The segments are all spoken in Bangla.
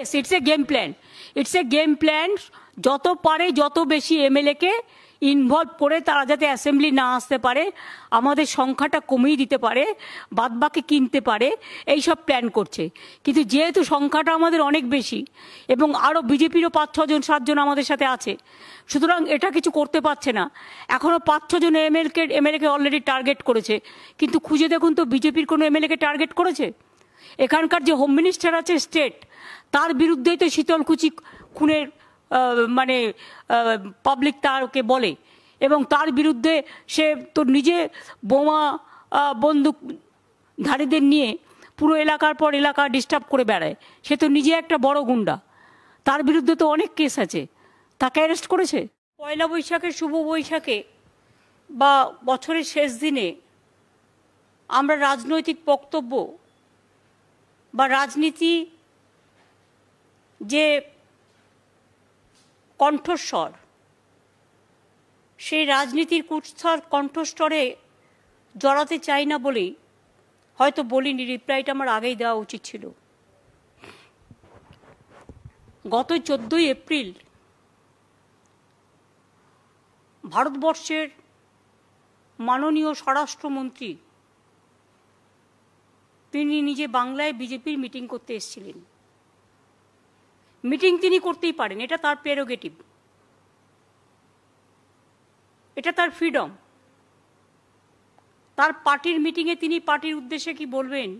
yes it's a game plan it's a game plan যত পারে যত বেশি এমএলএকে ইনভলভ করে তারা যাতে অ্যাসেম্বলি না আসতে পারে আমাদের সংখ্যাটা কমিয়ে দিতে পারে বাদবাকে কিনতে পারে এই সব প্ল্যান করছে কিন্তু যেহেতু সংখ্যাটা আমাদের অনেক বেশি এবং আরও বিজেপিরও পাঁচ ছজন সাতজন আমাদের সাথে আছে সুতরাং এটা কিছু করতে পারছে না এখনও পাঁচ ছজন এমএলকে এমএলএকে অলরেডি টার্গেট করেছে কিন্তু খুঁজে দেখুন তো বিজেপির কোনো এমএলএকে টার্গেট করেছে এখানকার যে হোম মিনিস্টার আছে স্টেট তার বিরুদ্ধেই তো শীতলকুচি খুনের মানে পাবলিক তারকে বলে এবং তার বিরুদ্ধে সে তো নিজে বোমা বন্দুকধারীদের নিয়ে পুরো এলাকার পর এলাকা ডিস্টার্ব করে বেড়ায় সে তো নিজে একটা বড় গুন্ডা তার বিরুদ্ধে তো অনেক কেস আছে তাকে অ্যারেস্ট করেছে পয়লা বৈশাখে শুভ বৈশাখে বা বছরের শেষ দিনে আমরা রাজনৈতিক বক্তব্য বা রাজনীতি যে কণ্ঠস্বর সেই রাজনীতির কুৎসর কণ্ঠস্বরে জড়াতে চাই না বলেই হয়তো বলিনি রিপ্লাইটা আমার আগেই দেওয়া উচিত ছিল গত চোদ্দই এপ্রিল ভারতবর্ষের মাননীয় স্বরাষ্ট্রমন্ত্রী তিনি নিজে বাংলায় বিজেপির মিটিং করতে এসেছিলেন মিটিং তিনি করতেই পারেন এটা তার প্যারোগেটিভ এটা তার ফ্রিডম তার পার্টির মিটিংয়ে তিনি পার্টির উদ্দেশ্যে কি বলবেন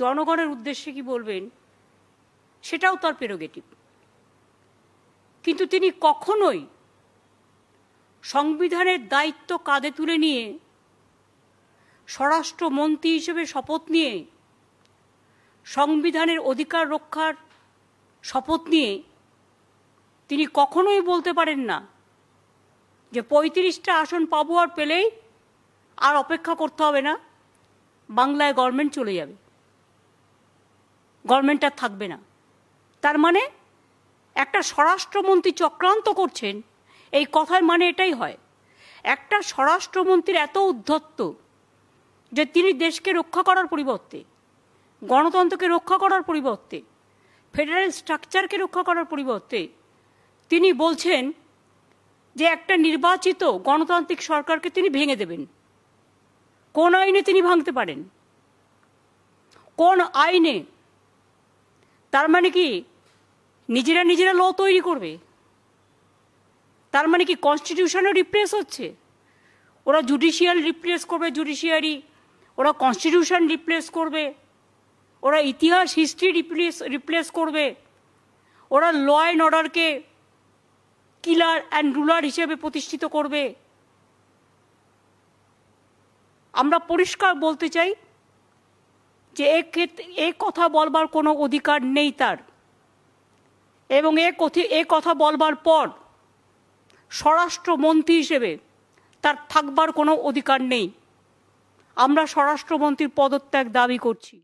জনগণের উদ্দেশ্যে কি বলবেন সেটাও তার পেরোগেটিভ কিন্তু তিনি কখনোই সংবিধানের দায়িত্ব কাঁধে তুলে নিয়ে স্বরাষ্ট্রমন্ত্রী হিসেবে শপথ নিয়ে সংবিধানের অধিকার রক্ষার শপথ নিয়ে তিনি কখনোই বলতে পারেন না যে পঁয়ত্রিশটা আসন পাবো আর পেলেই আর অপেক্ষা করতে হবে না বাংলায় গভর্নমেন্ট চলে যাবে গভর্নমেন্ট আর থাকবে না তার মানে একটা স্বরাষ্ট্রমন্ত্রী চক্রান্ত করছেন এই কথার মানে এটাই হয় একটা স্বরাষ্ট্রমন্ত্রীর এত উদ্ধত্ত যে তিনি দেশকে রক্ষা করার পরিবর্তে গণতন্ত্রকে রক্ষা করার পরিবর্তে ফেডারেল স্ট্রাকচারকে রক্ষা করার পরিবর্তে তিনি বলছেন যে একটা নির্বাচিত গণতান্ত্রিক সরকারকে তিনি ভেঙে দেবেন কোন আইনে তিনি ভাঙতে পারেন কোন আইনে তার মানে কি নিজেরা নিজেরা ল তৈরি করবে তার মানে কি কনস্টিটিউশনও রিপ্লেস হচ্ছে ওরা জুডিশিয়াল রিপ্লেস করবে জুডিশিয়ারি ওরা কনস্টিটিউশন রিপ্লেস করবে ওরা ইতিহাস হিস্ট্রি রিপ্লেস রিপ্লেস করবে ওরা ল অ্যান্ড অর্ডারকে কিলার অ্যান্ড রুলার হিসেবে প্রতিষ্ঠিত করবে আমরা পরিষ্কার বলতে চাই যে এ কথা বলবার কোনো অধিকার নেই তার এবং এ কথি এ কথা বলবার পর স্বরাষ্ট্রমন্ত্রী হিসেবে তার থাকবার কোনো অধিকার নেই আমরা স্বরাষ্ট্রমন্ত্রীর পদত্যাগ দাবি করছি